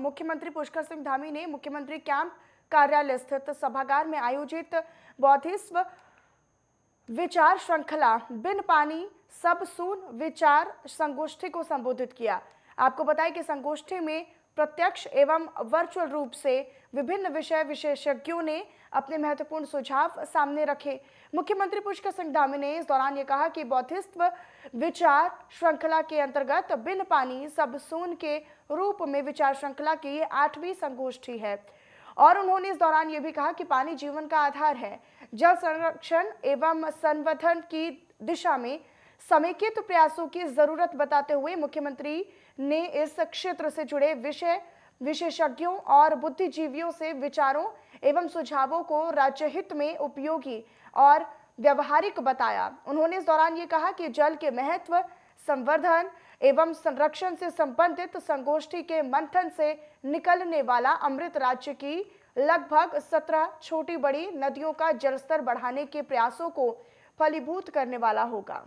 मुख्यमंत्री पुष्कर सिंह धामी ने मुख्यमंत्री कैंप कार्यालय स्थित सभागार में आयोजित बौद्धिस्व विचार श्रृंखला बिन पानी सब सुन विचार संगोष्ठी को संबोधित किया आपको बताएं कि संगोष्ठी में प्रत्यक्ष एवं वर्चुअल रूप से विभिन्न विषय विशेषज्ञों ने अपने महत्वपूर्ण सुझाव सामने रखे मुख्यमंत्री पुष्कर सिंह धामी ने इस दौरान ये कहा कि बौद्धिस्व विचार श्रृंखला के अंतर्गत बिन पानी सब सून के रूप में विचार श्रृंखला की आठवीं संगोष्ठी है और उन्होंने इस दौरान ये भी कहा कि पानी जीवन का आधार है जल संरक्षण एवं संवर्धन की दिशा में समेकित प्रयासों की जरूरत बताते हुए मुख्यमंत्री ने इस क्षेत्र से जुड़े विषय विशेषज्ञों और बुद्धिजीवियों से विचारों एवं सुझावों को राज्य हित में उपयोगी और व्यवहारिक बताया उन्होंने इस दौरान ये कहा कि जल के महत्व संवर्धन एवं संरक्षण से संबंधित संगोष्ठी के मंथन से निकलने वाला अमृत राज्य की लगभग सत्रह छोटी बड़ी नदियों का जलस्तर बढ़ाने के प्रयासों को फलीभूत करने वाला होगा